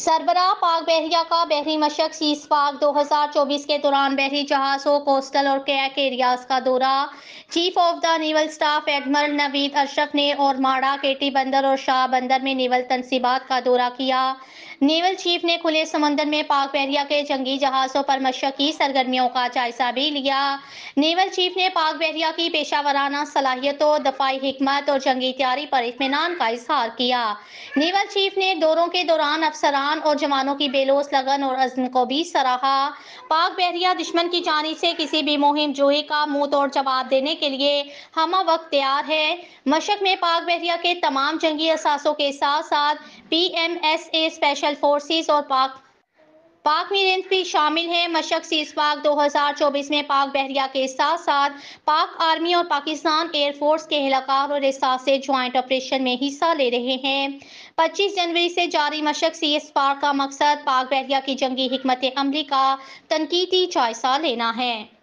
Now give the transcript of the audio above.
सरबरा पाक बहरिया का बहरी मशक सीस पाक 2024 के दौरान बहरी जहाज़ों कोस्टल और कैक एरियाज का दौरा chief of the naval staff admiral Naveed Ashraf ने और माड़ा केटी बंदर और शाह बंदर में नेवल तनसीबात का दौरा किया नेवल चीफ ने खुले समंदर में पाक बहरिया के जंगी जहाजों पर मशक़ी सरगर्मियों का जायजा भी लिया नेवल चीफ ने पाक बहरिया की पेशा वाराना सलाहियतों दफाई हमत और जंगी तैयारी पर इतमान का इजहार किया नेवल चीफ ने दौरों के दौरान अफसरान और जवानों की बेलोस लगन और अजम को भी सराहा पाक बहरिया दुश्मन की जानी से किसी भी मुहिम जोही का मुंह तोड़ जवाब देने के लिए हम वक्त तैयार है मशक में पाक बहरिया के तमाम जंगी असासों के साथ साथ P M S A special special forces और पाक पाक में रेंज भी शामिल है मशक सीज पाक 2024 में पाक बहरिया के साथ साथ पाक आर्मी और पाकिस्तान एयरफोर्स के एहलकार और से ज्वाइंट ऑपरेशन में हिस्सा ले रहे हैं 25 जनवरी से जारी मशक सीज पाक का मकसद पाक बहरिया की जंगी हमत अमली का तनकीदी जायजा लेना है